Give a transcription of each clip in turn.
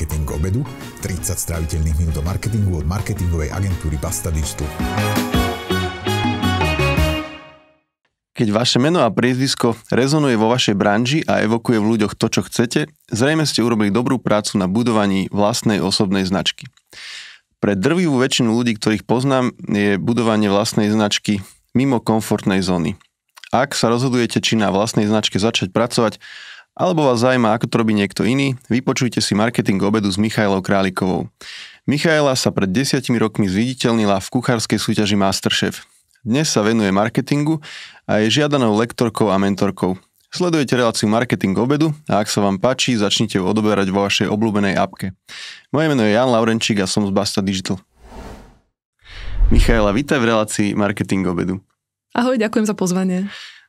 Marketing obedu, 30 straviteľných minút do marketingu od marketingovej agentúry Basta Digital. Keď vaše meno a priezvisko rezonuje vo vašej branži a evokuje v ľuďoch to, čo chcete, zrejme ste urobili dobrú prácu na budovaní vlastnej osobnej značky. Pre drvivú väčšinu ľudí, ktorých poznám, je budovanie vlastnej značky mimo komfortnej zóny. Ak sa rozhodujete, či na vlastnej značke začať pracovať, alebo vás zaujíma, ako to robí niekto iný, vypočujte si marketing obedu s Michailou Králikovou. Michaela sa pred desiatimi rokmi zviditeľnila v kuchárskej súťaži Masterchef. Dnes sa venuje marketingu a je žiadanou lektorkou a mentorkou. Sledujete reláciu Marketing obedu a ak sa vám páči, začnite ju odoberať vo vašej obľúbenej apke. Moje meno je Jan Laurenčík a som z Basta Digital. Michaela, vítaj v relácii Marketing obedu. Ahoj, ďakujem za pozvanie.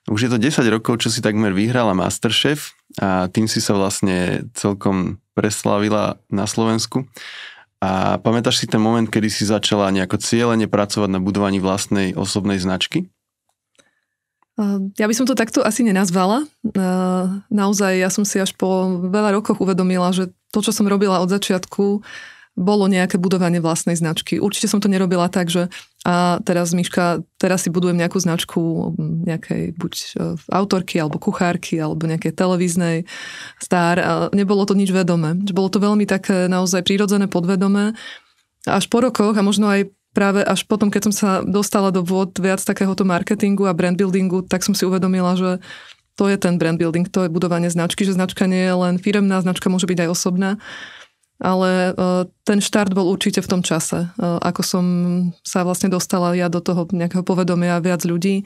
Už je to 10 rokov, čo si takmer vyhrala Masterchef a tým si sa vlastne celkom preslavila na Slovensku. A pamätáš si ten moment, kedy si začala nejako cieľene pracovať na budovaní vlastnej osobnej značky? Ehm, ja by som to takto asi nenazvala. Ehm, naozaj, ja som si až po veľa rokoch uvedomila, že to, čo som robila od začiatku, bolo nejaké budovanie vlastnej značky. Určite som to nerobila tak, že a teraz, Miška, teraz si budujem nejakú značku mm, nejakej buď e, autorky, alebo kuchárky, alebo nejakej televíznej star. A nebolo to nič vedomé. Bolo to veľmi také naozaj prírodzené, podvedomé. Až po rokoch a možno aj práve až potom, keď som sa dostala do vôd viac takéhoto marketingu a brand buildingu, tak som si uvedomila, že to je ten brand building, to je budovanie značky, že značka nie je len firemná, značka môže byť aj osobná ale e, ten štart bol určite v tom čase. E, ako som sa vlastne dostala ja do toho nejakého povedomia viac ľudí, e,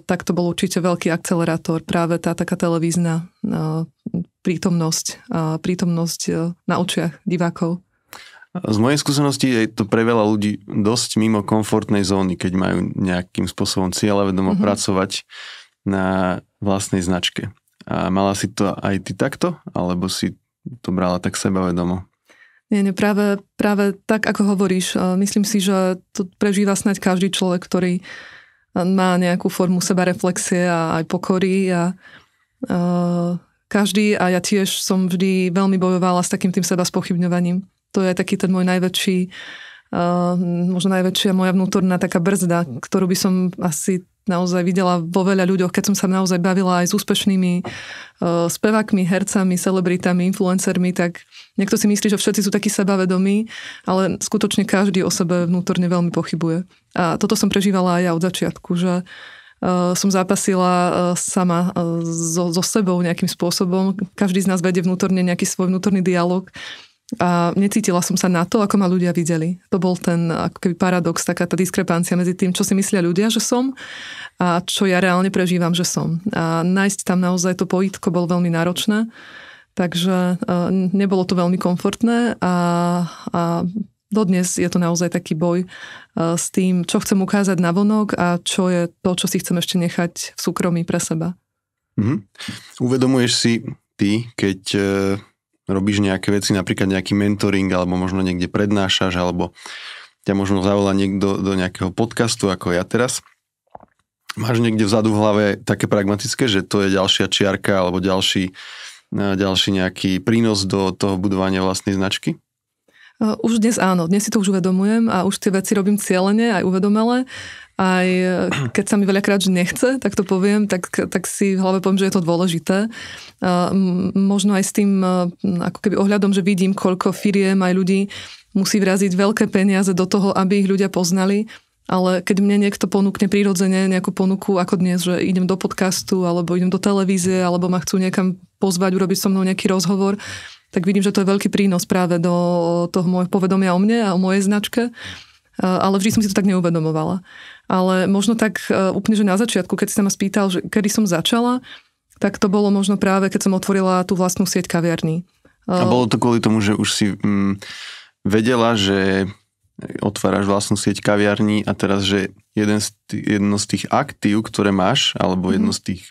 tak to bol určite veľký akcelerátor, práve tá taká televízna prítomnosť, prítomnosť na očiach divákov. Z mojej skúsenosti je to pre veľa ľudí dosť mimo komfortnej zóny, keď majú nejakým spôsobom cieľavedomo mm-hmm. pracovať na vlastnej značke. A mala si to aj ty takto? Alebo si to brala tak sebavedomo. Nie, nie, práve, práve tak, ako hovoríš. Myslím si, že to prežíva snáď každý človek, ktorý má nejakú formu sebareflexie a aj pokory a uh, každý a ja tiež som vždy veľmi bojovala s takým tým seba spochybňovaním. To je taký ten môj najväčší, uh, možno najväčšia moja vnútorná taká brzda, ktorú by som asi naozaj videla vo veľa ľuďoch, keď som sa naozaj bavila aj s úspešnými uh, spevákmi, hercami, celebritami, influencermi, tak niekto si myslí, že všetci sú takí sebavedomí, ale skutočne každý o sebe vnútorne veľmi pochybuje. A toto som prežívala aj ja od začiatku, že uh, som zápasila uh, sama uh, so, so sebou nejakým spôsobom. Každý z nás vedie vnútorne nejaký svoj vnútorný dialog, a necítila som sa na to, ako ma ľudia videli. To bol ten ako keby paradox, taká tá diskrepancia medzi tým, čo si myslia ľudia, že som a čo ja reálne prežívam, že som. A nájsť tam naozaj to pojitko bolo veľmi náročné, takže nebolo to veľmi komfortné a, a dodnes je to naozaj taký boj s tým, čo chcem ukázať na vonok a čo je to, čo si chcem ešte nechať v súkromí pre seba. Mm-hmm. Uvedomuješ si ty, keď e, robíš nejaké veci, napríklad nejaký mentoring, alebo možno niekde prednášaš, alebo ťa možno zavolá niekto do nejakého podcastu, ako ja teraz. Máš niekde vzadu v hlave také pragmatické, že to je ďalšia čiarka alebo ďalší, e, ďalší nejaký prínos do toho budovania vlastnej značky? E, už dnes áno, dnes si to už uvedomujem a už tie veci robím cieľene aj uvedomele aj e, keď sa mi veľakrát že nechce, tak to poviem, tak, tak si v hlave poviem, že je to dôležité. E, možno aj s tým e, ako keby ohľadom, že vidím, koľko firiem aj ľudí musí vraziť veľké peniaze do toho, aby ich ľudia poznali. Ale keď mne niekto ponúkne prirodzene nejakú ponuku, ako dnes, že idem do podcastu, alebo idem do televízie, alebo ma chcú niekam pozvať, urobiť so mnou nejaký rozhovor, tak vidím, že to je veľký prínos práve do toho môjho povedomia o mne a o mojej značke. Eh, ale vždy som si to tak neuvedomovala. Ale možno tak eh, úplne, že na začiatku, keď si sa ma spýtal, že kedy som začala, tak to bolo možno práve, keď som otvorila tú vlastnú sieť kaviarní. A eh, bolo to kvôli tomu, že už si mm, vedela, že otváraš vlastnú sieť kaviarní a teraz, že jeden z tých, jedno z tých aktív, ktoré máš, alebo jedno mhm. z tých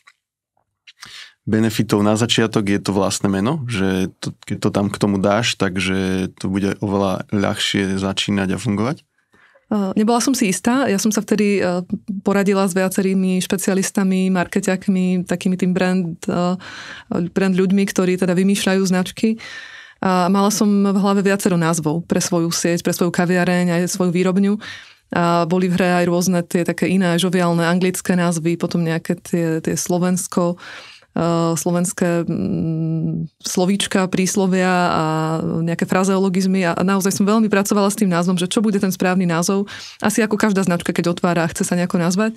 benefitov na začiatok je to vlastné meno, že to, keď to tam k tomu dáš, takže to bude oveľa ľahšie začínať a fungovať? Eh, Nebola som si istá, ja som sa vtedy eh, poradila s viacerými špecialistami, marketiakmi, takými tým brand, eh, brand ľuďmi, ktorí teda vymýšľajú značky. A mala som v hlave viacero názvov pre svoju sieť, pre svoju kaviareň, aj svoju výrobňu. A boli v hre aj rôzne tie také iné žoviálne anglické názvy, potom nejaké tie, tie Slovensko, Eh, slovenské mm, slovíčka, príslovia a nejaké frazeologizmy a naozaj som veľmi pracovala s tým názvom, že čo bude ten správny názov. Asi ako každá značka, keď otvára a chce sa nejako nazvať.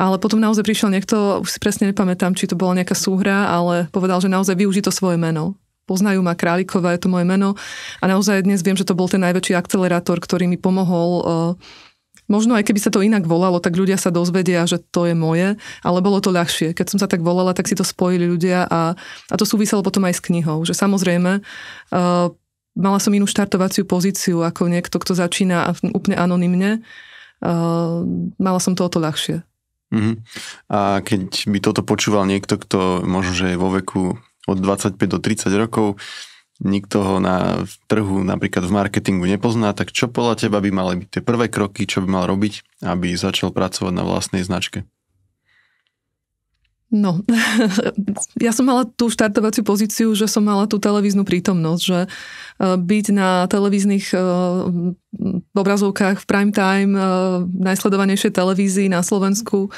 Ale potom naozaj prišiel niekto, už si presne nepamätám, či to bola nejaká súhra, ale povedal, že naozaj využí to svoje meno poznajú ma Králikova, je to moje meno. A naozaj dnes viem, že to bol ten najväčší akcelerátor, ktorý mi pomohol uh, Možno aj keby sa to inak volalo, tak ľudia sa dozvedia, že to je moje, ale bolo to ľahšie. Keď som sa tak volala, tak si to spojili ľudia a, a to súviselo potom aj s knihou, že samozrejme uh, mala som inú štartovaciu pozíciu ako niekto, kto začína úplne anonymne. Uh, mala som to o to ľahšie. Uh-huh. A keď by toto počúval niekto, kto možno, že je vo veku od 25 do 30 rokov, nikto ho na trhu, napríklad v marketingu nepozná, tak čo podľa teba by mali byť tie prvé kroky, čo by mal robiť, aby začal pracovať na vlastnej značke? No, ja som mala tú štartovaciu pozíciu, že som mala tú televíznu prítomnosť, že e, byť na televíznych e, obrazovkách v prime time e, najsledovanejšej televízii na Slovensku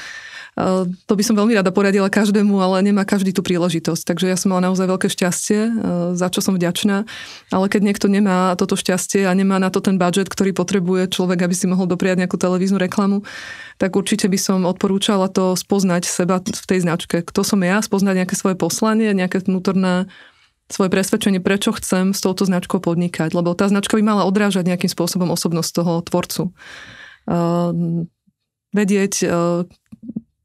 to by som veľmi rada poradila každému, ale nemá každý tú príležitosť. Takže ja som mala naozaj veľké šťastie, e, za čo som vďačná. Ale keď niekto nemá toto šťastie a nemá na to ten budget, ktorý potrebuje človek, aby si mohol dopriať nejakú televíznu reklamu, tak určite by som odporúčala to spoznať seba v tej značke. Kto som ja, spoznať nejaké svoje poslanie, nejaké vnútorné svoje presvedčenie, prečo chcem s touto značkou podnikať. Lebo tá značka by mala odrážať nejakým spôsobom osobnosť toho tvorcu. Uh, vedieť, uh,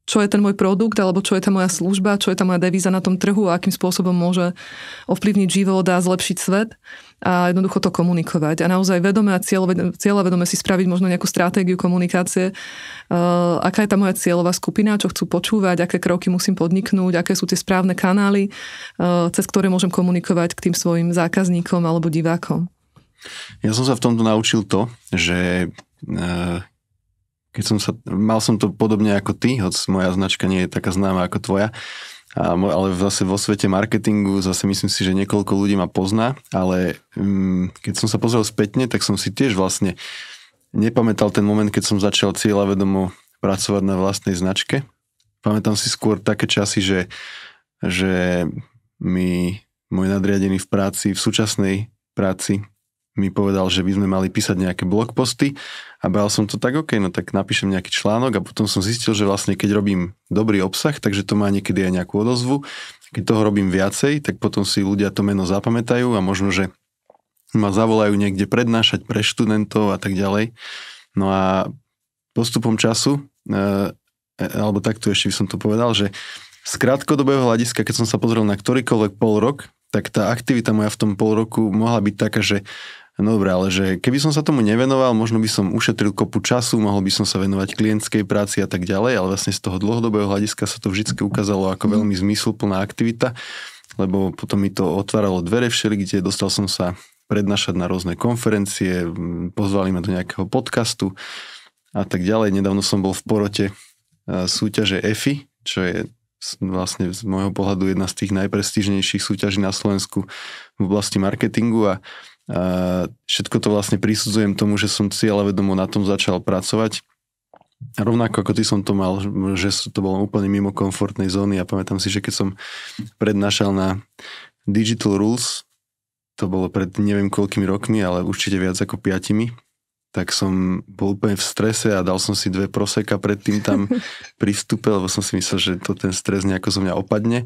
čo je ten môj produkt, alebo čo je tá moja služba, čo je tá moja devíza na tom trhu a akým spôsobom môže ovplyvniť život a zlepšiť svet a jednoducho to komunikovať. A naozaj vedome a vedome si spraviť možno nejakú stratégiu komunikácie, uh, aká je tá moja cieľová skupina, čo chcú počúvať, aké kroky musím podniknúť, aké sú tie správne kanály, uh, cez ktoré môžem komunikovať k tým svojim zákazníkom alebo divákom. Ja som sa v tomto naučil to, že uh, keď som sa, mal som to podobne ako ty, hoď moja značka nie je taká známa ako tvoja, ale zase vo svete marketingu zase myslím si, že niekoľko ľudí ma pozná, ale mm, keď som sa pozrel spätne, tak som si tiež vlastne nepamätal ten moment, keď som začal cieľavedomo pracovať na vlastnej značke. Pamätám si skôr také časy, že, že mi môj nadriadený v práci, v súčasnej práci mi povedal, že by sme mali písať nejaké blogposty a bral som to tak, OK, no tak napíšem nejaký článok a potom som zistil, že vlastne keď robím dobrý obsah, takže to má niekedy aj nejakú odozvu. Keď toho robím viacej, tak potom si ľudia to meno zapamätajú a možno, že ma zavolajú niekde prednášať pre študentov a tak ďalej. No a postupom času, e, e, alebo takto ešte by som to povedal, že z krátkodobého hľadiska, keď som sa pozrel na ktorýkoľvek pol rok, tak tá aktivita moja v tom pol roku mohla byť taká, že No dobré, ale že keby som sa tomu nevenoval, možno by som ušetril kopu času, mohol by som sa venovať klientskej práci a tak ďalej, ale vlastne z toho dlhodobého hľadiska sa to vždy ukázalo ako veľmi mhm. zmysluplná aktivita, lebo potom mi to otváralo dvere všeli, kde dostal som sa prednášať na rôzne konferencie, pozvali ma do nejakého podcastu a tak ďalej. Nedávno som bol v porote e, súťaže EFI, čo je vlastne z môjho pohľadu jedna z tých najprestížnejších súťaží na Slovensku v oblasti marketingu a a všetko to vlastne prisudzujem tomu, že som cieľavedomo na tom začal pracovať. Rovnako ako ty som to mal, že to bolo úplne mimo komfortnej zóny a pamätám si, že keď som prednášal na Digital Rules, to bolo pred neviem koľkými rokmi, ale určite viac ako piatimi, tak som bol úplne v strese a dal som si dve proseka predtým tam pristúpe, lebo som si myslel, že to ten stres nejako zo mňa opadne.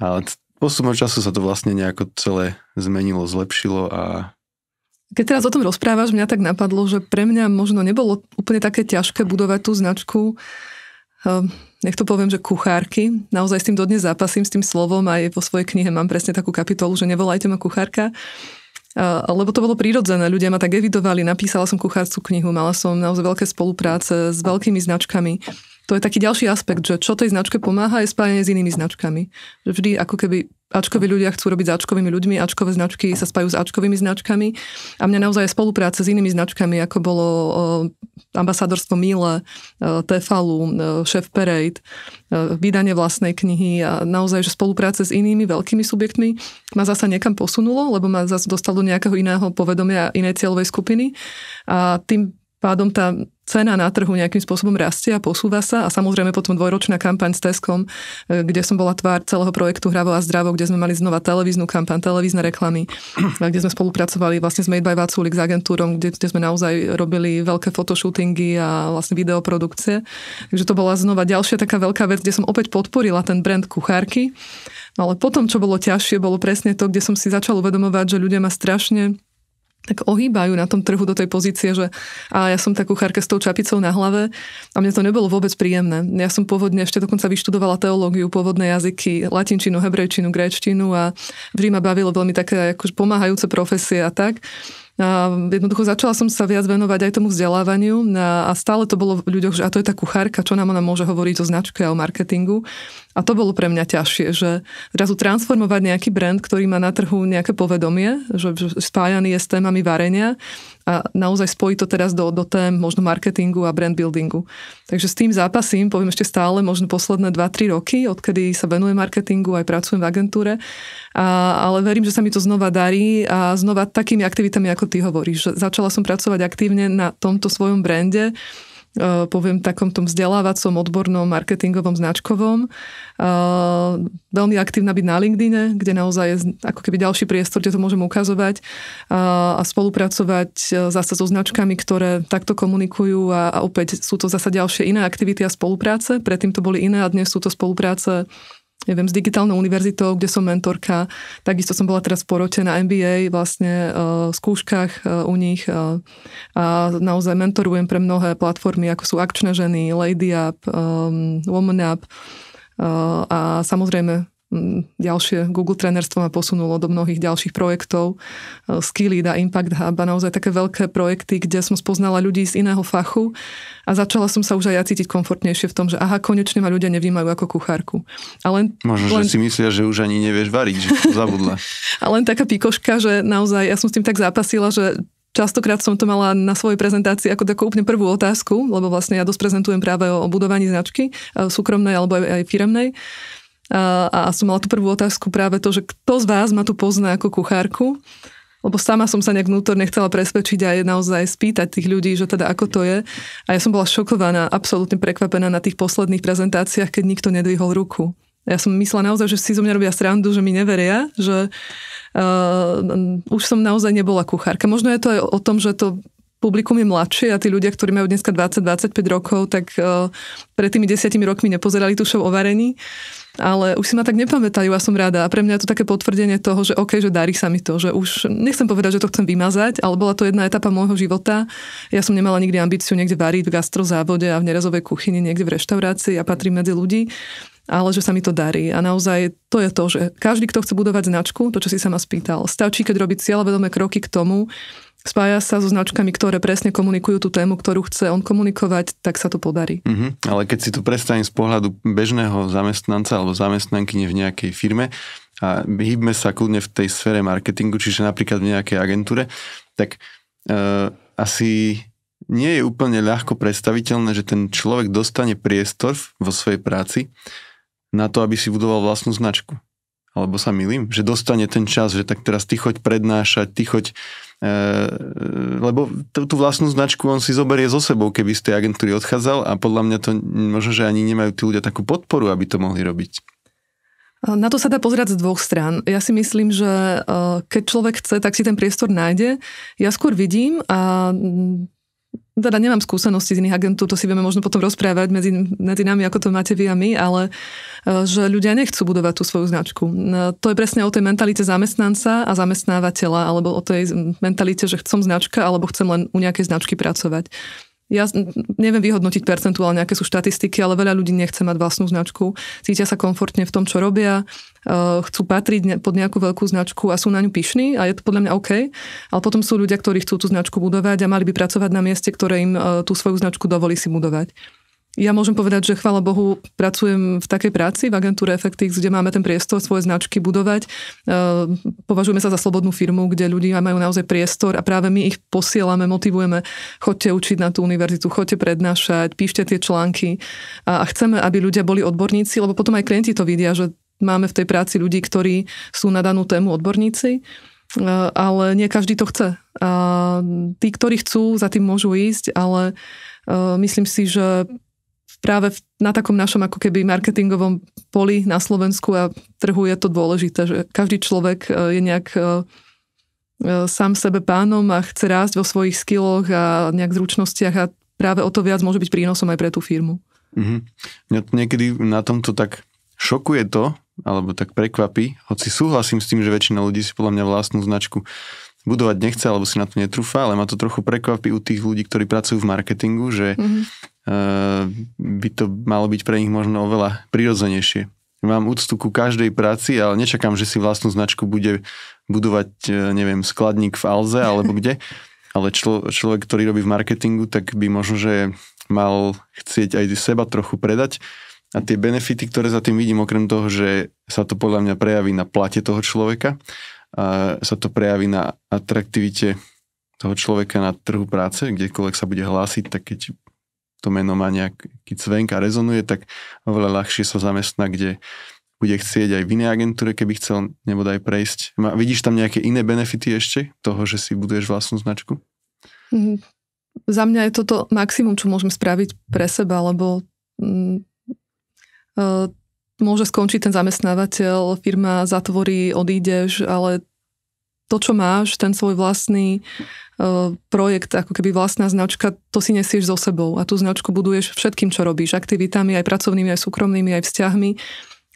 Ale Postupom času sa to vlastne nejako celé zmenilo, zlepšilo a keď teraz o tom rozprávaš, mňa tak napadlo, že pre mňa možno nebolo úplne také ťažké budovať tú značku, ehm, nech to poviem, že kuchárky. Naozaj s tým dodnes zápasím, s tým slovom aj vo svojej knihe mám presne takú kapitolu, že nevolajte ma kuchárka, lebo to bolo prírodzené. Ľudia ma tak evidovali, napísala som kuchárcu knihu, mala som naozaj veľké spolupráce s veľkými značkami to je taký ďalší aspekt, že čo tej značke pomáha je spájanie s inými značkami. Že vždy ako keby Ačkoví ľudia chcú robiť s ačkovými ľuďmi, ačkové značky sa spajú s ačkovými značkami a mňa naozaj spolupráca s inými značkami, ako bolo e, ambasádorstvo Míle, e, Tefalu, Chef Parade, e, vydanie vlastnej knihy a naozaj, že spolupráce s inými veľkými subjektmi ma zasa niekam posunulo, lebo ma zase dostalo do nejakého iného povedomia inej cieľovej skupiny a tým pádom tá cena na trhu nejakým spôsobom rastie a posúva sa a samozrejme potom dvojročná kampaň s Teskom, e, kde som bola tvár celého projektu Hravo a zdravo, kde sme mali znova televíznu kampaň, televízne reklamy, kde sme spolupracovali vlastne s Made by Vaculik s agentúrom, kde, kde sme naozaj robili veľké fotoshootingy a vlastne videoprodukcie. Takže to bola znova ďalšia taká veľká vec, kde som opäť podporila ten brand kuchárky. No ale potom, čo bolo ťažšie, bolo presne to, kde som si začala uvedomovať, že ľudia ma strašne tak ohýbajú na tom trhu do tej pozície, že a ja som takú kuchárka s tou čapicou na hlave a mne to nebolo vôbec príjemné. Ja som pôvodne ešte dokonca vyštudovala teológiu, pôvodné jazyky, latinčinu, hebrejčinu, gréčtinu a vždy ma bavilo veľmi také akože pomáhajúce profesie a tak. A ehm, jednoducho začala som sa viac venovať aj tomu vzdelávaniu a, no a stále to bolo v ľuďoch, že a to je tá kuchárka, čo nám ona môže hovoriť o značke a o marketingu. A to bolo pre mňa ťažšie, že zrazu transformovať nejaký brand, ktorý má na trhu nejaké povedomie, že spájaný je s témami varenia a naozaj spojiť to teraz do, do tém možno marketingu a brand buildingu. Takže s tým zápasím, poviem ešte stále, možno posledné 2-3 roky, odkedy sa venujem marketingu, aj pracujem v agentúre, a, ale verím, že sa mi to znova darí a znova takými aktivitami, ako ty hovoríš. Začala som pracovať aktívne na tomto svojom brande, poviem, takom tom vzdelávacom, odbornom, marketingovom, značkovom. Veľmi aktívna byť na LinkedIne, kde naozaj je ako keby ďalší priestor, kde to môžem ukazovať a spolupracovať e, zase so značkami, ktoré takto komunikujú a opäť sú to zase ďalšie iné aktivity a spolupráce. Predtým to boli iné a dnes sú to spolupráce neviem, s digitálnou univerzitou, kde som mentorka. Takisto som bola teraz porote na MBA, vlastne eh, v skúškach eh, u nich eh, a naozaj mentorujem pre mnohé platformy, ako sú Akčné ženy, Lady Up, Woman Up a samozrejme ďalšie Google trenerstvo ma posunulo do mnohých ďalších projektov. E, Skillid a Impact Hub a naozaj také veľké projekty, kde som spoznala ľudí z iného fachu a začala som sa už aj ja cítiť komfortnejšie v tom, že aha, konečne ma ľudia nevnímajú ako kuchárku. A len, Možno, len... že si myslia, že už ani nevieš variť, že zabudla. a len taká pikoška, že naozaj ja som s tým tak zápasila, že Častokrát som to mala na svojej prezentácii ako takú úplne prvú otázku, lebo vlastne ja dosť prezentujem práve o budovaní značky e, súkromnej alebo aj firemnej. A, a som mala tú prvú otázku práve to, že kto z vás ma tu pozná ako kuchárku, lebo sama som sa nejak vnútorne chcela presvedčiť a je naozaj spýtať tých ľudí, že teda ako to je. A ja som bola šokovaná, absolútne prekvapená na tých posledných prezentáciách, keď nikto nedvihol ruku. Ja som myslela naozaj, že si zo mňa robia srandu, že mi neveria, že uh, už som naozaj nebola kuchárka. Možno je to aj o tom, že to publikum je mladšie a tí ľudia, ktorí majú dneska 20-25 rokov, tak uh, pred tými desiatimi rokmi nepozerali tú show o varení, ale už si ma tak nepamätajú a som rada. A pre mňa je to také potvrdenie toho, že OK, že darí sa mi to, že už nechcem povedať, že to chcem vymazať, ale bola to jedna etapa môjho života. Ja som nemala nikdy ambíciu niekde variť v gastrozávode a v nerezovej kuchyni, niekde v reštaurácii a patrím medzi ľudí ale že sa mi to darí. A naozaj to je to, že každý, kto chce budovať značku, to, čo si sa ma spýtal, stačí, keď robí cieľavedomé kroky k tomu, spája sa so značkami, ktoré presne komunikujú tú tému, ktorú chce on komunikovať, tak sa to podarí. Mm-hmm. Ale keď si to predstavím z pohľadu bežného zamestnanca alebo zamestnankyne v nejakej firme a hýbme sa kľudne v tej sfére marketingu, čiže napríklad v nejakej agentúre, tak e, asi nie je úplne ľahko predstaviteľné, že ten človek dostane priestor vo svojej práci, na to, aby si budoval vlastnú značku. Alebo sa milím, že dostane ten čas, že tak teraz ty choď prednášať, ty choď e, e, lebo tú, tú vlastnú značku on si zoberie so sebou, keby z tej agentúry odchádzal a podľa mňa to možno, že ani nemajú tí ľudia takú podporu, aby to mohli robiť. E, na to sa dá pozerať z dvoch strán. Ja si myslím, že keď človek chce, tak si ten priestor nájde. Ja skôr vidím a teda nemám skúsenosti z iných agentov, to si vieme možno potom rozprávať medzi, medzi nami, ako to máte vy a my, ale e, že ľudia nechcú budovať tú svoju značku. E, to je presne o tej mentalite zamestnanca a zamestnávateľa, alebo o tej mentalite, že chcem značka, alebo chcem len u nejakej značky pracovať ja neviem vyhodnotiť percentuálne, nejaké sú štatistiky, ale veľa ľudí nechce mať vlastnú značku. Cítia sa komfortne v tom, čo robia, e, chcú patriť pod nejakú veľkú značku a sú na ňu pyšní a je to podľa mňa OK. Ale potom sú ľudia, ktorí chcú tú značku budovať a mali by pracovať na mieste, ktoré im e, tú svoju značku dovolí si budovať. Ja môžem povedať, že chvála Bohu, pracujem v takej práci v agentúre Effectix, kde máme ten priestor svoje značky budovať. E, považujeme sa za slobodnú firmu, kde ľudia majú naozaj priestor a práve my ich posielame, motivujeme. Chodte učiť na tú univerzitu, chodte prednášať, píšte tie články a chceme, aby ľudia boli odborníci, lebo potom aj klienti to vidia, že máme v tej práci ľudí, ktorí sú na danú tému odborníci e, ale nie každý to chce. A tí, ktorí chcú, za tým môžu ísť, ale e, myslím si, že práve na takom našom ako keby marketingovom poli na Slovensku a trhu je to dôležité, že každý človek e, je nejak e, e, sám sebe pánom a chce rásť vo svojich skilloch a nejak zručnostiach a práve o to viac môže byť prínosom aj pre tú firmu. Mm-hmm. Mňa to niekedy na tomto tak šokuje to, alebo tak prekvapí, hoci súhlasím s tým, že väčšina ľudí si podľa mňa vlastnú značku budovať nechce, alebo si na to netrúfa, ale ma to trochu prekvapí u tých ľudí, ktorí pracujú v marketingu, že mm-hmm. Ehm, by to malo byť pre nich možno oveľa prirodzenejšie. Mám úctu ku každej práci, ale nečakám, že si vlastnú značku bude budovať, e, neviem, skladník v Alze alebo kde, ale člo, človek, ktorý robí v marketingu, tak by možno, že mal chcieť aj seba trochu predať a tie benefity, ktoré za tým vidím, okrem toho, že sa to podľa mňa prejaví na plate toho človeka, a sa to prejaví na atraktivite toho človeka na trhu práce, kdekoľvek sa bude hlásiť, tak keď to meno má nejaký cvenk a rezonuje, tak oveľa ľahšie sa zamestná, kde bude chcieť aj v inej agentúre, keby chcel nebodaj prejsť. Má, vidíš tam nejaké iné benefity ešte toho, že si buduješ vlastnú značku? Mm, za mňa je toto maximum, čo môžem spraviť pre seba, lebo mm, e, môže skončiť ten zamestnávateľ, firma zatvorí, odídeš, ale to, čo máš, ten svoj vlastný e, projekt, ako keby vlastná značka, to si nesieš so sebou a tú značku buduješ všetkým, čo robíš, aktivitami, aj pracovnými, aj súkromnými, aj vzťahmi.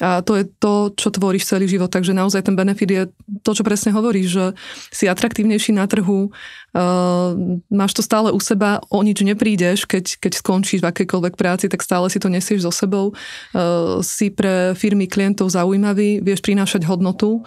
A to je to, čo tvoríš celý život. Takže naozaj ten benefit je to, čo presne hovoríš, že si atraktívnejší na trhu, uh, máš to stále u seba, o nič neprídeš, keď, keď skončíš v akejkoľvek práci, tak stále si to nesieš so sebou. Uh, si pre firmy klientov zaujímavý, vieš prinášať hodnotu,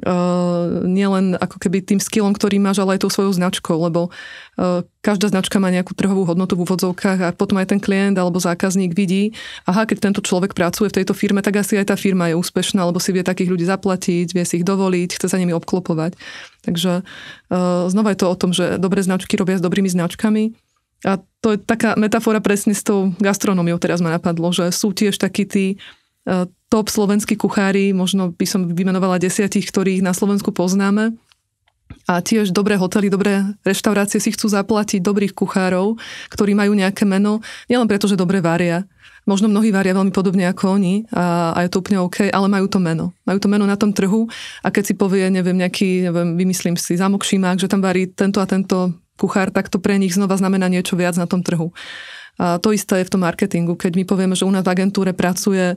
Eh, nielen ako keby tým skillom, ktorý máš, ale aj tou svojou značkou, lebo eh, každá značka má nejakú trhovú hodnotu v úvodzovkách a potom aj ten klient alebo zákazník vidí, aha, keď tento človek pracuje v tejto firme, tak asi aj tá firma je úspešná, lebo si vie takých ľudí zaplatiť, vie si ich dovoliť, chce sa nimi obklopovať. Takže eh, znova je to o tom, že dobré značky robia s dobrými značkami. A to je taká metafora presne s tou gastronómiou teraz ma napadlo, že sú tiež takí tí, uh, E, top slovenskí kuchári, možno by som vymenovala desiatich, ktorých na Slovensku poznáme. A tiež dobré hotely, dobré reštaurácie si chcú zaplatiť dobrých kuchárov, ktorí majú nejaké meno, nielen preto, že dobre varia. Možno mnohí varia veľmi podobne ako oni a, a je to úplne OK, ale majú to meno. Majú to meno na tom trhu a keď si povie, neviem, nejaký, neviem, vymyslím si zamok šimák, že tam varí tento a tento kuchár, tak to pre nich znova znamená niečo viac na tom trhu. A To isté je v tom marketingu. Keď my povieme, že u nás v agentúre pracuje e,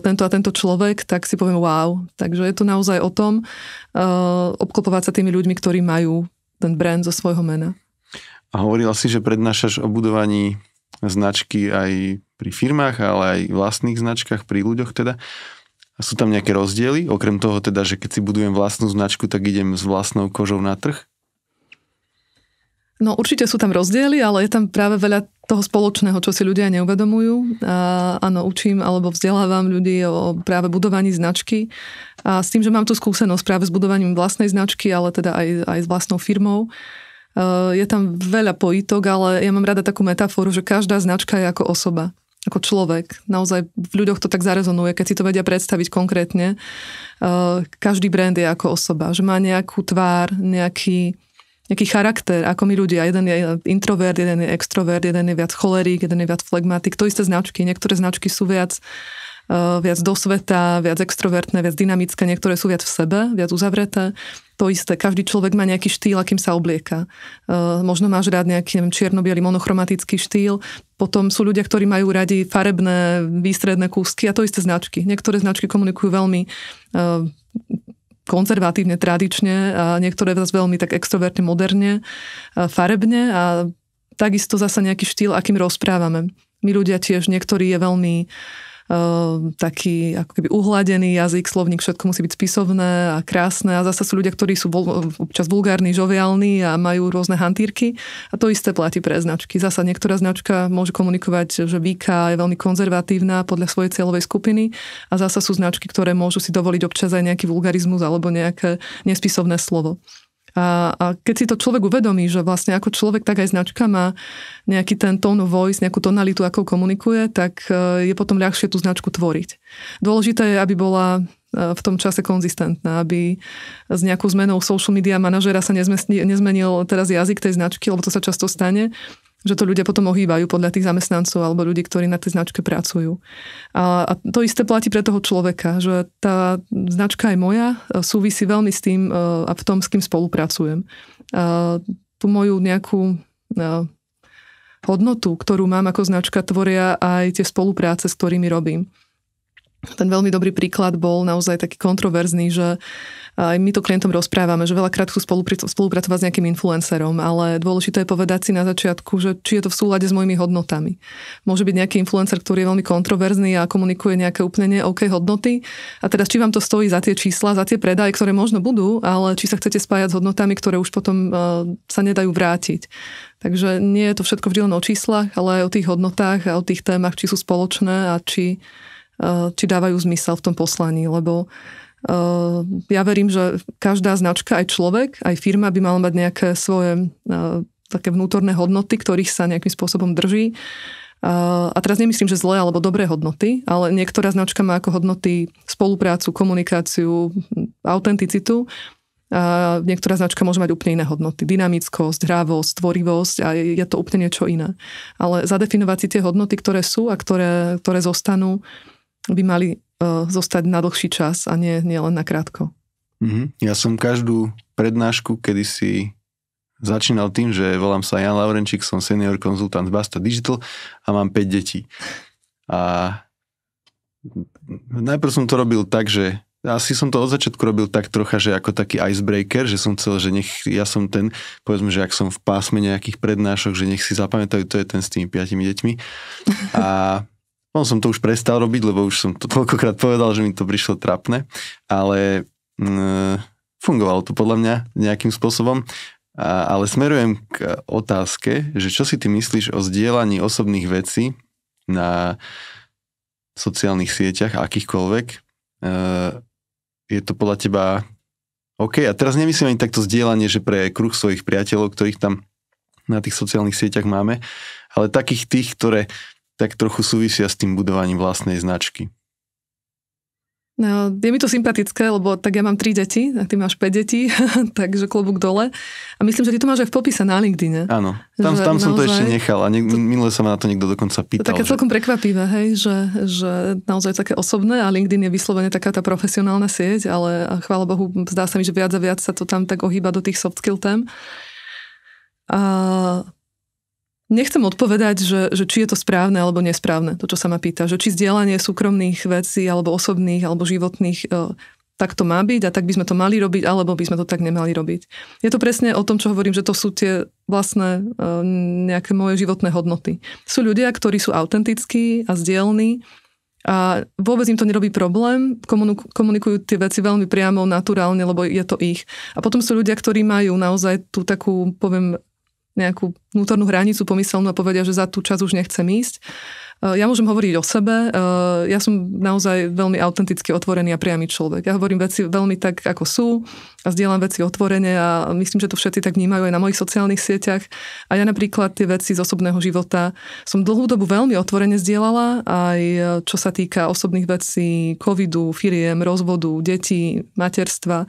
tento a tento človek, tak si poviem wow. Takže je to naozaj o tom e, obklopovať sa tými ľuďmi, ktorí majú ten brand zo svojho mena. A hovorila si, že prednášaš o budovaní značky aj pri firmách, ale aj vlastných značkách, pri ľuďoch teda. A sú tam nejaké rozdiely? Okrem toho teda, že keď si budujem vlastnú značku, tak idem s vlastnou kožou na trh? No určite sú tam rozdiely, ale je tam práve veľa toho spoločného, čo si ľudia neuvedomujú. A, áno, učím alebo vzdelávam ľudí o práve budovaní značky. A s tým, že mám tú skúsenosť práve s budovaním vlastnej značky, ale teda aj, aj s vlastnou firmou, e, je tam veľa pojitok, ale ja mám rada takú metaforu, že každá značka je ako osoba ako človek. Naozaj v ľuďoch to tak zarezonuje, keď si to vedia predstaviť konkrétne. E, každý brand je ako osoba, že má nejakú tvár, nejaký, nejaký charakter, ako my ľudia. Jeden je introvert, jeden je extrovert, jeden je viac cholerík, jeden je viac flegmatik. To isté značky. Niektoré značky sú viac, uh, viac do sveta, viac extrovertné, viac dynamické, niektoré sú viac v sebe, viac uzavreté. To isté, každý človek má nejaký štýl, akým sa oblieka. Uh, možno máš rád nejaký neviem, čierno monochromatický štýl, potom sú ľudia, ktorí majú radi farebné, výstredné kúsky a to isté značky. Niektoré značky komunikujú veľmi uh, konzervatívne, tradične a niektoré vás veľmi tak extrovertne, moderne, farebne a takisto zasa nejaký štýl, akým rozprávame. My ľudia tiež, niektorí je veľmi uh, Ehm, taký ako keby uhladený jazyk, slovník, všetko musí byť spisovné a krásne a zase sú ľudia, ktorí sú bol, občas vulgárni, žoviálni a majú rôzne hantírky a to isté platí pre značky. Zasa niektorá značka môže komunikovať, že výka je veľmi konzervatívna podľa svojej cieľovej skupiny a zasa sú značky, ktoré môžu si dovoliť občas aj nejaký vulgarizmus alebo nejaké nespisovné slovo. A, a keď si to človek uvedomí, že vlastne ako človek, tak aj značka má nejaký ten tón voice, nejakú tonalitu, ako komunikuje, tak e, je potom ľahšie tú značku tvoriť. Dôležité je, aby bola e, v tom čase konzistentná, aby s nejakou zmenou social media manažera sa nezmenil teraz jazyk tej značky, lebo to sa často stane, že to ľudia potom ohýbajú podľa tých zamestnancov alebo ľudí, ktorí na tej značke pracujú. A, a to isté platí pre toho človeka, že tá značka je moja, e, súvisí veľmi s tým e, a v tom, s kým spolupracujem. A tú moju nejakú e, hodnotu, ktorú mám ako značka, tvoria aj tie spolupráce, s ktorými robím ten veľmi dobrý príklad bol naozaj taký kontroverzný, že e, aj my to klientom rozprávame, že veľakrát chcú spolupracovať s nejakým influencerom, ale dôležité je povedať si na začiatku, že či je to v súlade s mojimi hodnotami. Môže byť nejaký influencer, ktorý je veľmi kontroverzný a komunikuje nejaké úplne OK hodnoty. A teda či vám to stojí za tie čísla, za tie predaje, ktoré možno budú, ale či sa chcete spájať s hodnotami, ktoré už potom e, sa nedajú vrátiť. Takže nie je to všetko vždy len o číslach, ale aj o tých hodnotách a o tých témach, či sú spoločné a či Eh, či dávajú zmysel v tom poslaní, lebo eh, ja verím, že každá značka, aj človek, aj firma by mala mať nejaké svoje eh, také vnútorné hodnoty, ktorých sa nejakým spôsobom drží. A teraz nemyslím, že zlé alebo dobré hodnoty, ale niektorá značka má ako hodnoty spoluprácu, komunikáciu, autenticitu. A niektorá značka môže mať úplne iné hodnoty. Dynamickosť, hravosť, tvorivosť a je to úplne niečo iné. Ale zadefinovať si tie hodnoty, ktoré sú a ktoré, ktoré zostanú, by mali uh, zostať na dlhší čas a nie, nie len na krátko. Mm-hmm. Ja som každú prednášku, kedy si začínal tým, že volám sa Jan Laurenčík, som senior konzultant Basta Digital a mám 5 detí. A najprv som to robil tak, že asi som to od začiatku robil tak trocha, že ako taký icebreaker, že som chcel, že nech, ja som ten, povedzme, že ak som v pásme nejakých prednášok, že nech si zapamätajú, to je ten s tými piatimi deťmi. A No som to už prestal robiť, lebo už som to toľkokrát povedal, že mi to prišlo trapné, ale mh, mm, fungovalo to podľa mňa nejakým spôsobom. A, ale smerujem k otázke, že čo si ty myslíš o zdieľaní osobných vecí na sociálnych sieťach, akýchkoľvek. E, je to podľa teba OK? A teraz nemyslím ani takto zdieľanie, že pre kruh svojich priateľov, ktorých tam na tých sociálnych sieťach máme, ale takých tých, ktoré tak trochu súvisia s tým budovaním vlastnej značky. No, je mi to sympatické, lebo tak ja mám tri deti, a ty máš 5 detí, takže klobúk dole. A myslím, že ty to máš aj v popise na LinkedIn. Áno, tam, tam som to ešte nechal a ne, minule sa ma na to niekto dokonca pýtal. To také že... celkom prekvapivé, hej, že, že naozaj také osobné a LinkedIn je vyslovene taká tá profesionálna sieť, ale chvála Bohu, zdá sa mi, že viac a viac sa to tam tak ohýba do tých soft skill tém. A Nechcem odpovedať, že, že či je to správne alebo nesprávne, to, čo sa ma pýta. Že či zdieľanie súkromných vecí alebo osobných alebo životných e, tak to má byť a tak by sme to mali robiť alebo by sme to tak nemali robiť. Je to presne o tom, čo hovorím, že to sú tie vlastné e, nejaké moje životné hodnoty. Sú ľudia, ktorí sú autentickí a zdielní a vôbec im to nerobí problém, komunikujú tie veci veľmi priamo, naturálne, lebo je to ich. A potom sú ľudia, ktorí majú naozaj tú takú, poviem, nejakú vnútornú hranicu pomyselnú a povedia, že za tú čas už nechcem ísť. E, ja môžem hovoriť o sebe. E, ja som naozaj veľmi autenticky otvorený a priamy človek. Ja hovorím veci veľmi tak, ako sú a zdieľam veci otvorene a myslím, že to všetci tak vnímajú aj na mojich sociálnych sieťach. A ja napríklad tie veci z osobného života som dlhú dobu veľmi otvorene zdieľala, aj e, čo sa týka osobných vecí, covidu, firiem, rozvodu, detí, materstva.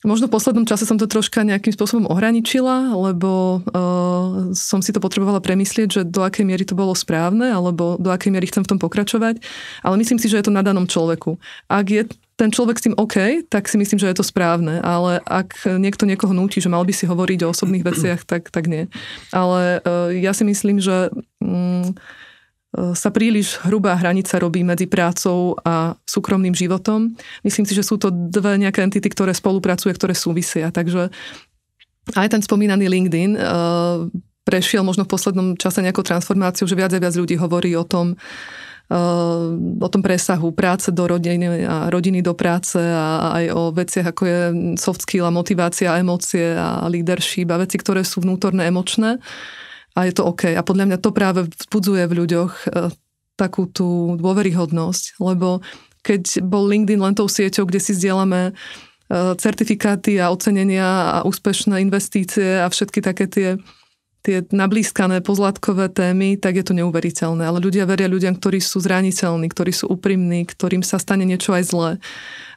Možno v poslednom čase som to troška nejakým spôsobom ohraničila, lebo uh, som si to potrebovala premyslieť, že do akej miery to bolo správne, alebo do akej miery chcem v tom pokračovať. Ale myslím si, že je to na danom človeku. Ak je ten človek s tým OK, tak si myslím, že je to správne. Ale ak niekto niekoho núti, že mal by si hovoriť o osobných veciach, tak, tak nie. Ale uh, ja si myslím, že... Um, Ehm, sa príliš hrubá hranica robí medzi prácou a súkromným životom. Myslím si, že sú to dve nejaké entity, ktoré spolupracujú, ktoré súvisia. Takže aj ten spomínaný LinkedIn ehm, prešiel možno v poslednom čase nejakou transformáciou, že viac a viac ľudí hovorí o tom, ehm, o tom presahu práce do rodiny a rodiny do práce a aj o veciach ako je soft skill a motivácia, emócie a leadership a veci, ktoré sú vnútorné, emočné a je to OK. A podľa mňa to práve vzbudzuje v ľuďoch e, takú tú dôveryhodnosť, lebo keď bol LinkedIn len tou sieťou, kde si zdieľame e, certifikáty a ocenenia a úspešné investície a všetky také tie tie nablískané pozlátkové témy, tak je to neuveriteľné. Ale ľudia veria ľuďom, ktorí sú zraniteľní, ktorí sú úprimní, ktorým sa stane niečo aj zlé.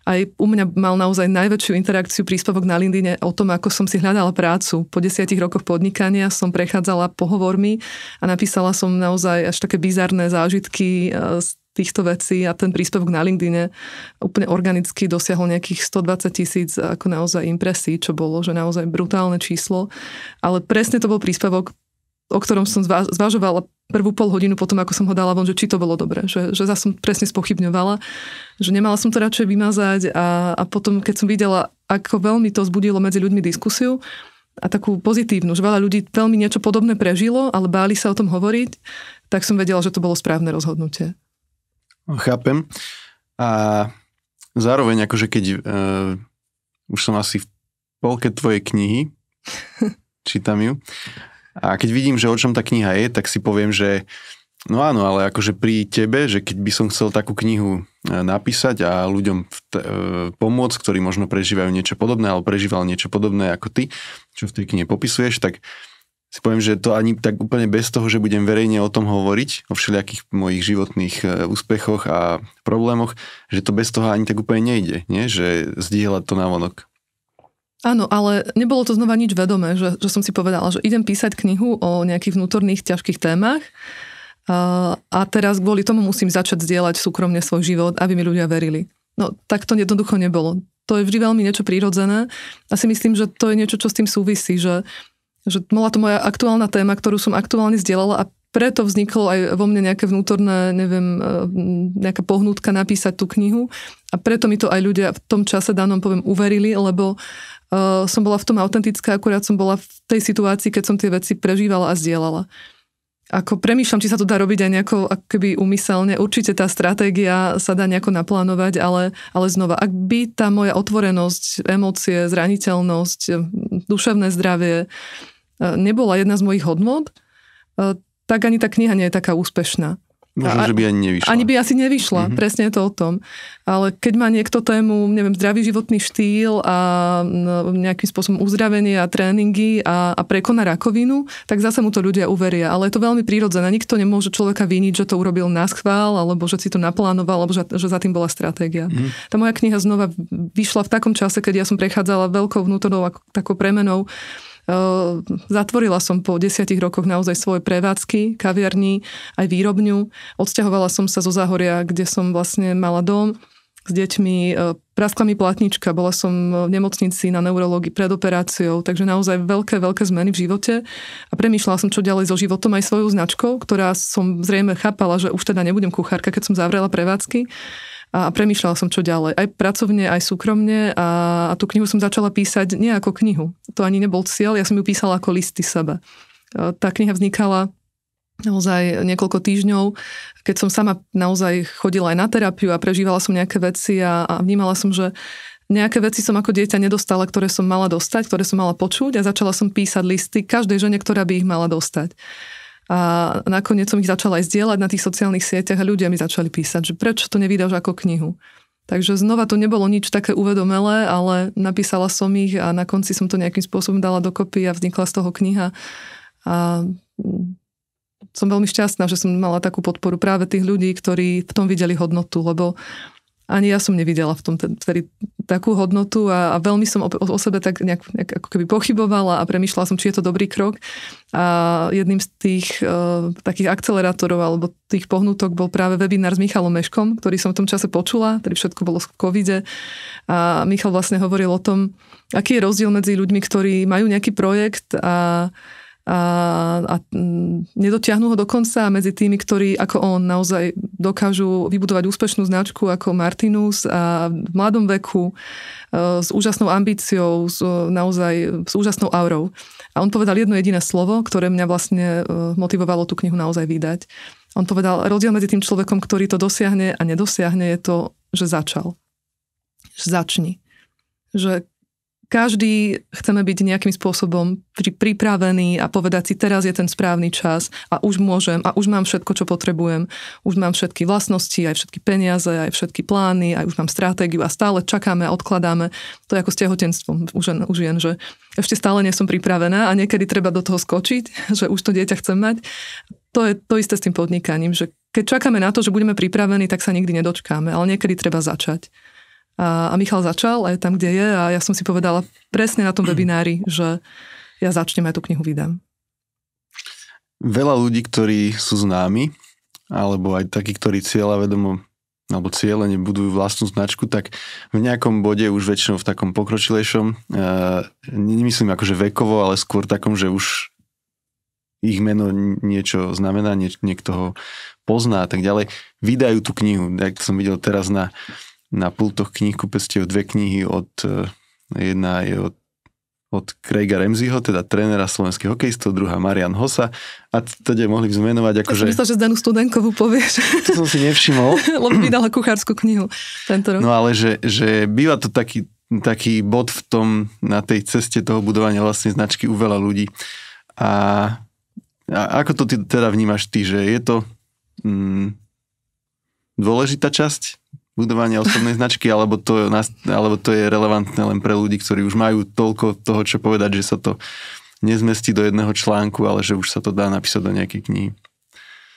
Aj u mňa mal naozaj najväčšiu interakciu príspevok na LinkedIn o tom, ako som si hľadala prácu. Po desiatich rokoch podnikania som prechádzala pohovormi a napísala som naozaj až také bizarné zážitky z e, týchto vecí a ten príspevok na LinkedIne úplne organicky dosiahol nejakých 120 tisíc ako naozaj impresí, čo bolo, že naozaj brutálne číslo. Ale presne to bol príspevok, o ktorom som zvažovala prvú pol hodinu potom, ako som ho dala von, že či to bolo dobre, že, že zase som presne spochybňovala, že nemala som to radšej vymazať a, a potom, keď som videla, ako veľmi to zbudilo medzi ľuďmi diskusiu, a takú pozitívnu, že veľa ľudí veľmi niečo podobné prežilo, ale báli sa o tom hovoriť, tak som vedela, že to bolo správne rozhodnutie. Chápem. A zároveň, akože keď uh, už som asi v polke tvojej knihy, čítam ju, a keď vidím, že o čom tá kniha je, tak si poviem, že no áno, ale akože pri tebe, že keď by som chcel takú knihu e, napísať a ľuďom t- e, pomôcť, ktorí možno prežívajú niečo podobné, alebo prežíval niečo podobné ako ty, čo v tej knihe popisuješ, tak uh, si poviem, že to ani tak úplne bez toho, že budem verejne o tom hovoriť, o všelijakých mojich životných e, úspechoch a problémoch, že to bez toho ani tak úplne nejde, nie? že zdieľať to vonok. Áno, ale nebolo to znova nič vedomé, že, že som si povedala, že idem písať knihu o nejakých vnútorných ťažkých témach a, a teraz kvôli tomu musím začať zdieľať súkromne svoj život, aby mi ľudia verili. No tak to jednoducho nebolo. To je vždy veľmi niečo prírodzené a si myslím, že to je niečo, čo s tým súvisí, že že bola to moja aktuálna téma, ktorú som aktuálne zdieľala a preto vzniklo aj vo mne nejaké vnútorné, neviem, e, nejaká pohnutka napísať tú knihu a preto mi to aj ľudia v tom čase danom, poviem, uverili, lebo e, som bola v tom autentická, akurát som bola v tej situácii, keď som tie veci prežívala a zdieľala. Ako premýšľam, či sa to dá robiť aj nejako akoby umyselne. Určite tá stratégia sa dá nejako naplánovať, ale, ale znova, ak by tá moja otvorenosť, emócie, zraniteľnosť, duševné zdravie, uh, E, nebola jedna z mojich hodnot, e, tak ani tá kniha nie je taká úspešná. Možno, a, že by ani nevyšla. Ani by asi nevyšla, mm-hmm. presne je to o tom. Ale keď má niekto tému, neviem, zdravý životný štýl a nejakým spôsobom uzdravenie a tréningy a, a prekona rakovinu, tak zase mu to ľudia uveria. Ale je to veľmi prírodzené. Nikto nemôže človeka viniť, že to urobil na schvál, alebo že si to naplánoval, alebo že, že za tým bola stratégia. Mm-hmm. Tá moja kniha znova vyšla v takom čase, keď ja som prechádzala veľkou vnútornou takou premenou Ehm, zatvorila som po desiatich rokoch naozaj svoje prevádzky, kaviarní, aj výrobňu. Odsťahovala som sa zo Záhoria, kde som vlastne mala dom s deťmi, ehm, praskla mi platnička, bola som v nemocnici na neurologii pred operáciou, takže naozaj veľké, veľké zmeny v živote a premýšľala som, čo ďalej so životom aj svojou značkou, ktorá som zrejme chápala, že už teda nebudem kuchárka, keď som zavrela prevádzky a premýšľala som, čo ďalej, aj pracovne, aj súkromne a a tú knihu som začala písať nie ako knihu. To ani nebol cieľ, ja som ju písala ako listy sebe. Tá kniha vznikala naozaj niekoľko týždňov, keď som sama naozaj chodila aj na terapiu a prežívala som nejaké veci a, a vnímala som, že nejaké veci som ako dieťa nedostala, ktoré som mala dostať, ktoré som mala počuť a začala som písať listy každej žene, ktorá by ich mala dostať. A nakoniec som ich začala aj zdieľať na tých sociálnych sieťach a ľudia mi začali písať, že prečo to nevydáš ako knihu. Takže znova to nebolo nič také uvedomelé, ale napísala som ich a na konci som to nejakým spôsobom dala dokopy a vznikla z toho kniha. A mm, som veľmi šťastná, že som mala takú podporu práve tých ľudí, ktorí v tom videli hodnotu, lebo ani ja som nevidela v tom vtedy takú hodnotu a, a veľmi som o, o sebe tak nejak, nejak ako keby pochybovala a premýšľala som, či je to dobrý krok. A jedným z tých uh, takých akcelerátorov alebo tých pohnutok bol práve webinár s Michalom Meškom, ktorý som v tom čase počula, ktorý všetko bolo v covide. A Michal vlastne hovoril o tom, aký je rozdiel medzi ľuďmi, ktorí majú nejaký projekt a a, a mm, nedotiahnu ho do konca a medzi tými, ktorí ako on naozaj dokážu vybudovať úspešnú značku ako Martinus a v mladom veku e, s úžasnou ambíciou, s, e, naozaj s úžasnou aurou. A on povedal jedno jediné slovo, ktoré mňa vlastne e, motivovalo tú knihu naozaj vydať. On povedal, rozdiel medzi tým človekom, ktorý to dosiahne a nedosiahne, je to, že začal. Že začni. Že každý chceme byť nejakým spôsobom pri, pripravený a povedať si, teraz je ten správny čas a už môžem a už mám všetko, čo potrebujem. Už mám všetky vlastnosti, aj všetky peniaze, aj všetky plány, aj už mám stratégiu a stále čakáme a odkladáme. To je ako s tehotenstvom už, žien, u že ešte stále nie som pripravená a niekedy treba do toho skočiť, že už to dieťa chcem mať. To je to isté s tým podnikaním, že keď čakáme na to, že budeme pripravení, tak sa nikdy nedočkáme, ale niekedy treba začať. A, a Michal začal aj tam, kde je a ja som si povedala presne na tom webinári, že ja začnem aj tú knihu vydám. Veľa ľudí, ktorí sú známi, alebo aj takí, ktorí cieľa vedomo alebo cieľene budujú vlastnú značku, tak v nejakom bode už väčšinou v takom pokročilejšom, e, nemyslím akože vekovo, ale skôr takom, že už ich meno niečo znamená, nie, niekto ho pozná a tak ďalej, vydajú tú knihu. Ja som videl teraz na na pultoch knihkupectiev dve knihy od, e, jedna je od od Craiga Remziho, teda trénera slovenských hokejistov, druhá Marian Hosa a teda mohli by sme menovať akože... že Zdanu Studenkovú povieš. To som si nevšimol. Lebo vydala kuchárskú knihu tento rok. No ale že, že býva to taký, taký bod v tom, na tej ceste toho budovania vlastnej značky u veľa ľudí. A, a ako to ty teda vnímaš ty, že je to mm, dôležitá časť budovanie osobnej značky, alebo to, alebo to je relevantné len pre ľudí, ktorí už majú toľko toho, čo povedať, že sa to nezmestí do jedného článku, ale že už sa to dá napísať do nejakej knihy.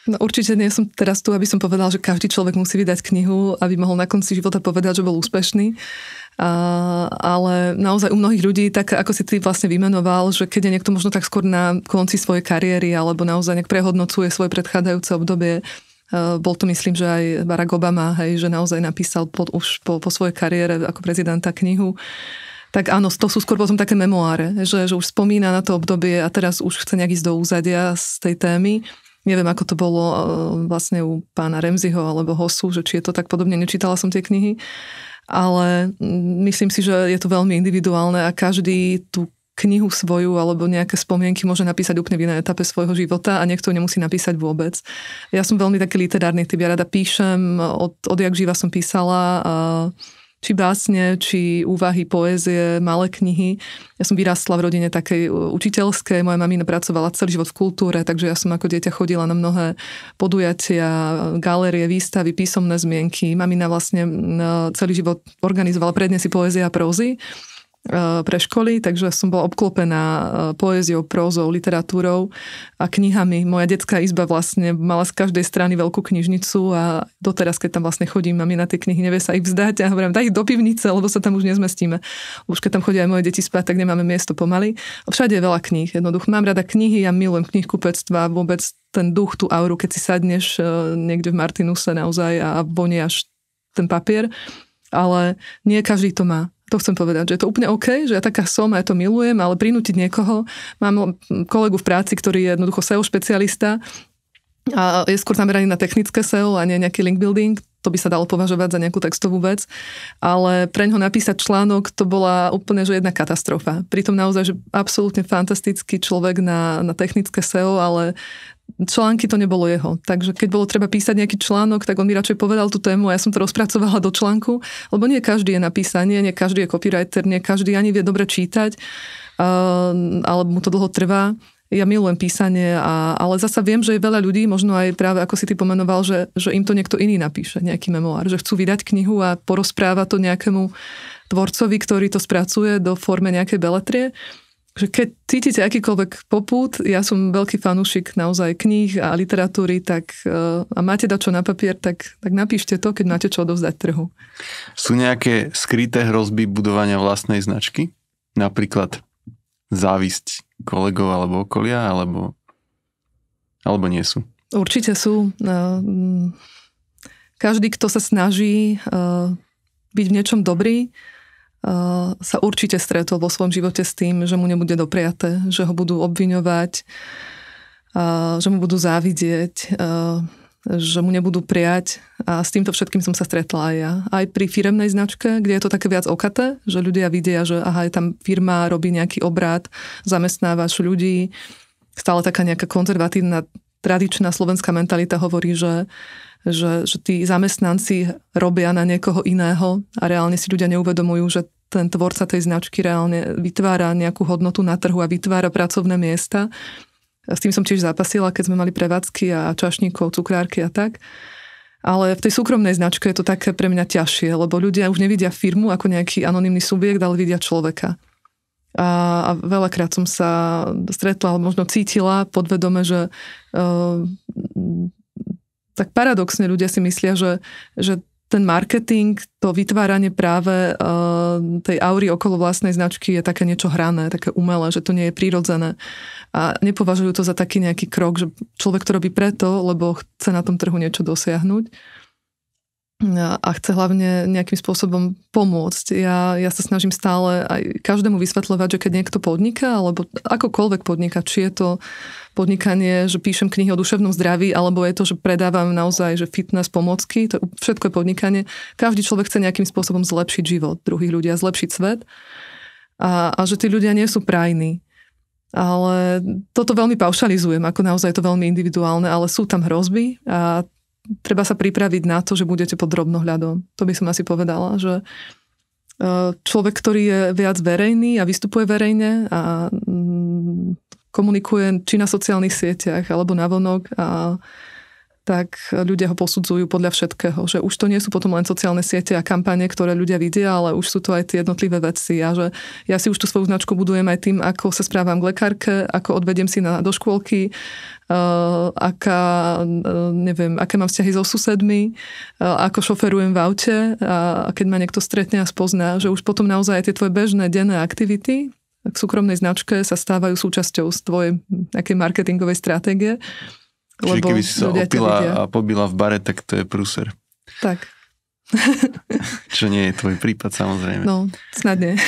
No určite nie som teraz tu, aby som povedal, že každý človek musí vydať knihu, aby mohol na konci života povedať, že bol úspešný. A, ale naozaj u mnohých ľudí, tak ako si ty vlastne vymenoval, že keď je niekto možno tak skôr na konci svojej kariéry alebo naozaj nejak prehodnocuje svoje predchádzajúce obdobie, Eh, bol to myslím, že aj Barack Obama, hej, že naozaj napísal pod, už po, po svojej kariére ako prezidenta knihu. Tak áno, to sú skôr potom také memoáre, že, že už spomína na to obdobie a teraz už chce nejak ísť do úzadia z tej témy. Neviem, ako to bolo eh, vlastne u pána Remziho alebo Hosu, že či je to tak podobne, nečítala som tie knihy ale mm, myslím si, že je to veľmi individuálne a každý tú knihu svoju alebo nejaké spomienky môže napísať úplne v inej etape svojho života a niekto nemusí napísať vôbec. Ja som veľmi taký literárny typ, ja rada píšem, od, odjak živa som písala, a či básne, či úvahy, poézie, malé knihy. Ja som vyrastla v rodine takej e, učiteľskej, moja mamina pracovala celý život v kultúre, takže ja som ako dieťa chodila na mnohé podujatia, galérie, výstavy, písomné zmienky. Mamina vlastne e, celý život organizovala prednesy poézie a prózy E, pre školy, takže som bola obklopená e, poéziou, prózou, literatúrou a knihami. Moja detská izba vlastne mala z každej strany veľkú knižnicu a doteraz, keď tam vlastne chodím, mami na tie knihy, nevie sa ich vzdať a hovorím, daj ich do pivnice, lebo sa tam už nezmestíme. Už keď tam chodia aj moje deti spať, tak nemáme miesto pomaly. všade je veľa kníh. Jednoducho mám rada knihy, ja milujem knihkupectva, vôbec ten duch, tú auru, keď si sadneš e, niekde v Martinuse naozaj a voniaš až ten papier, ale nie každý to má. To chcem povedať, že je to úplne OK, že ja taká som a ja to milujem, ale prinútiť niekoho. Mám kolegu v práci, ktorý je jednoducho SEO špecialista a je skôr zameraný na technické SEO a nie nejaký link building, to by sa dalo považovať za nejakú textovú vec, ale pre ňo napísať článok to bola úplne že jedna katastrofa. Pritom naozaj, že absolútne fantastický človek na, na technické SEO, ale články to nebolo jeho. Takže keď bolo treba písať nejaký článok, tak on mi radšej povedal tú tému a ja som to rozpracovala do článku, lebo nie každý je napísanie, nie každý je copywriter, nie každý ani vie dobre čítať, uh, alebo mu to dlho trvá ja milujem písanie, a, ale zasa viem, že je veľa ľudí, možno aj práve ako si ty pomenoval, že, že im to niekto iný napíše, nejaký memoár, že chcú vydať knihu a porozpráva to nejakému tvorcovi, ktorý to spracuje do forme nejakej beletrie. Že keď cítite akýkoľvek popút, ja som veľký fanúšik naozaj kníh a literatúry, tak e, a máte čo na papier, tak, tak napíšte to, keď máte čo odovzdať trhu. Sú nejaké skryté hrozby budovania vlastnej značky? Napríklad závisť kolegov alebo okolia, alebo, alebo nie sú? Určite sú. E, každý, kto sa snaží e, byť v niečom dobrý, e, sa určite stretol vo svojom živote s tým, že mu nebude dopriaté, že ho budú obviňovať, že mu budú závidieť, že mu nebudú prijať a s týmto všetkým som sa stretla aj ja. Aj pri firemnej značke, kde je to také viac okaté, že ľudia vidia, že aha, je tam firma, robí nejaký obrad, zamestnávaš ľudí, stále taká nejaká konzervatívna, tradičná slovenská mentalita hovorí, že, že, že tí zamestnanci robia na niekoho iného a reálne si ľudia neuvedomujú, že ten tvorca tej značky reálne vytvára nejakú hodnotu na trhu a vytvára pracovné miesta s tým som tiež zapasila, keď sme mali prevádzky a čašníkov, cukrárky a tak. Ale v tej súkromnej značke je to také pre mňa ťažšie, lebo ľudia už nevidia firmu ako nejaký anonymný subjekt, ale vidia človeka. A, a veľakrát som sa stretla, alebo možno cítila podvedome, že uh, tak paradoxne ľudia si myslia, že, že ten marketing, to vytváranie práve uh, tej aury okolo vlastnej značky je také niečo hrané, také umelé, že to nie je prírodzené. A nepovažujú to za taký nejaký krok, že človek to robí preto, lebo chce na tom trhu niečo dosiahnuť a chce hlavne nejakým spôsobom pomôcť. Ja, ja sa snažím stále aj každému vysvetľovať, že keď niekto podniká, alebo akokoľvek podniká, či je to podnikanie, že píšem knihy o duševnom zdraví, alebo je to, že predávam naozaj že fitness pomocky, to všetko je podnikanie. Každý človek chce nejakým spôsobom zlepšiť život druhých ľudí a zlepšiť svet. A, a že tí ľudia nie sú prajní. Ale toto veľmi paušalizujem, ako naozaj je to veľmi individuálne, ale sú tam hrozby a treba sa pripraviť na to, že budete pod drobnohľadom. To by som asi povedala, že e, človek, ktorý je viac verejný a vystupuje verejne a mm, komunikuje či na sociálnych sieťach alebo na vonok a tak ľudia ho posudzujú podľa všetkého. Že už to nie sú potom len sociálne siete a kampane, ktoré ľudia vidia, ale už sú to aj tie jednotlivé veci. A že ja si už tú svoju značku budujem aj tým, ako sa správam k lekárke, ako odvediem si na, do škôlky, uh, aká, uh, neviem, aké mám vzťahy so susedmi, uh, ako šoferujem v aute a keď ma niekto stretne a spozná, že už potom naozaj tie tvoje bežné denné aktivity v súkromnej značke sa stávajú súčasťou z tvojej nejakej marketingovej stratégie. Čiže keby si sa opila a pobila v bare, tak to je prúser. Tak. Čo nie je tvoj prípad, samozrejme. No, snad nie.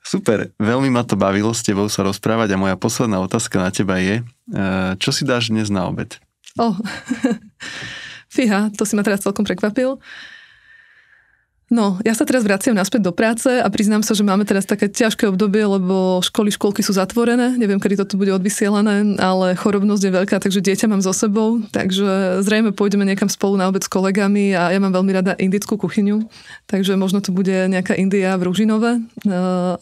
Super, veľmi ma to bavilo s tebou sa rozprávať a moja posledná otázka na teba je, eh, čo si dáš dnes na obed? Oh, fíha, to si ma teraz celkom prekvapil. Uh, No, ja sa teraz vraciam naspäť do práce a priznám sa, že máme teraz také ťažké obdobie, lebo školy, školky sú zatvorené. Neviem, kedy toto bude odvysielané, ale chorobnosť je veľká, takže dieťa mám so sebou. Takže zrejme pôjdeme niekam spolu na obed s kolegami a ja mám veľmi rada indickú kuchyňu. Takže možno to bude nejaká India v Ružinove eh,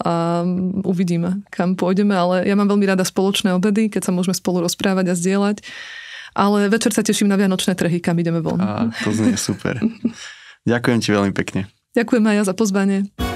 a uvidíme, kam pôjdeme. Ale ja mám veľmi rada spoločné obedy, keď sa môžeme spolu rozprávať a zdieľať. Ale večer sa teším na vianočné trhy, kam ideme von. A, to znie super. Ďakujem ti veľmi pekne. Ďakujeme aj ja za pozvanie.